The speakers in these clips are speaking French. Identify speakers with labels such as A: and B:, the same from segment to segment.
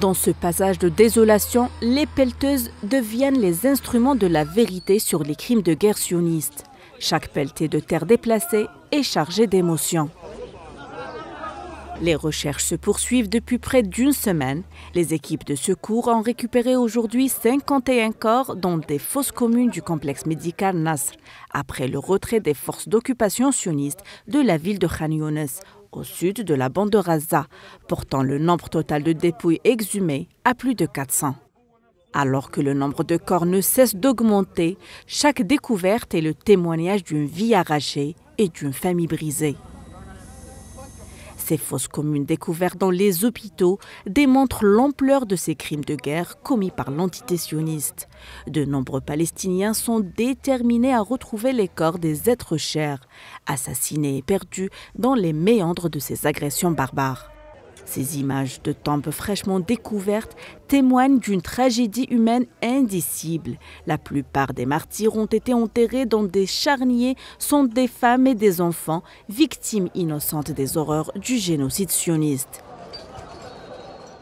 A: Dans ce passage de désolation, les pelleteuses deviennent les instruments de la vérité sur les crimes de guerre sionistes. Chaque pelletée de terre déplacée est chargée d'émotions. Les recherches se poursuivent depuis près d'une semaine. Les équipes de secours ont récupéré aujourd'hui 51 corps dans des fosses communes du complexe médical Nasr, après le retrait des forces d'occupation sionistes de la ville de Khan Younes au sud de la bande de Raza, portant le nombre total de dépouilles exhumées à plus de 400. Alors que le nombre de corps ne cesse d'augmenter, chaque découverte est le témoignage d'une vie arrachée et d'une famille brisée. Ces fosses communes découvertes dans les hôpitaux démontrent l'ampleur de ces crimes de guerre commis par l'entité sioniste. De nombreux Palestiniens sont déterminés à retrouver les corps des êtres chers, assassinés et perdus dans les méandres de ces agressions barbares. Ces images de tombes fraîchement découvertes témoignent d'une tragédie humaine indicible. La plupart des martyrs ont été enterrés dans des charniers, sont des femmes et des enfants, victimes innocentes des horreurs du génocide sioniste.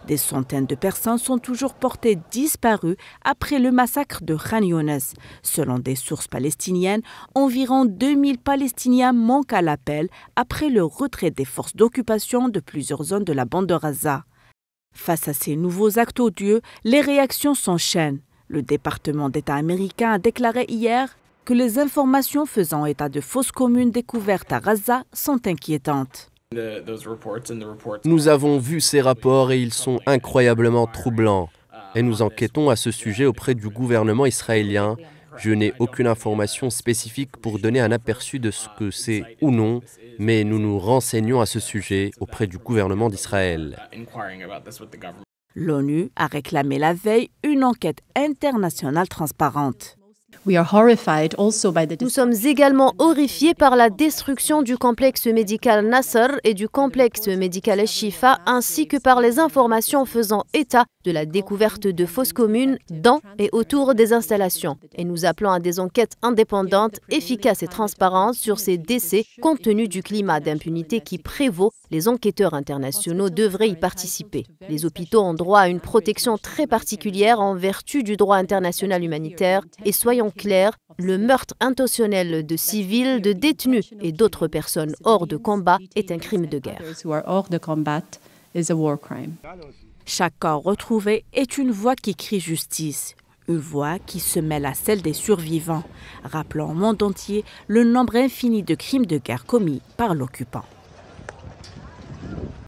A: Des centaines de personnes sont toujours portées disparues après le massacre de Khan Younes. Selon des sources palestiniennes, environ 2000 Palestiniens manquent à l'appel après le retrait des forces d'occupation de plusieurs zones de la bande de Gaza. Face à ces nouveaux actes odieux, les réactions s'enchaînent. Le département d'État américain a déclaré hier que les informations faisant état de fausses communes découvertes à Gaza sont inquiétantes.
B: Nous avons vu ces rapports et ils sont incroyablement uh, troublants. Et nous uh, enquêtons à ce sujet auprès du gouvernement israélien. Je n'ai aucune information spécifique pour donner un aperçu de ce que c'est ou non, mais nous nous renseignons à ce sujet auprès du gouvernement d'Israël. Uh,
A: L'ONU a réclamé la veille une enquête internationale transparente. Nous sommes également horrifiés par la destruction du
C: complexe médical Nasser et du complexe médical Shifa, ainsi que par les informations faisant état de la découverte de fausses communes dans et autour des installations. Et nous appelons à des enquêtes indépendantes, efficaces et transparentes sur ces décès, compte tenu du climat d'impunité qui prévaut. Les enquêteurs internationaux devraient y participer. Les hôpitaux ont droit à une protection très particulière en vertu du droit international humanitaire et soyons clair le meurtre intentionnel de civils, de détenus et d'autres personnes
A: hors de combat est un crime de guerre. Chaque corps retrouvé est une voix qui crie justice, une voix qui se mêle à celle des survivants, rappelant au monde entier le nombre infini de crimes de guerre commis par l'occupant.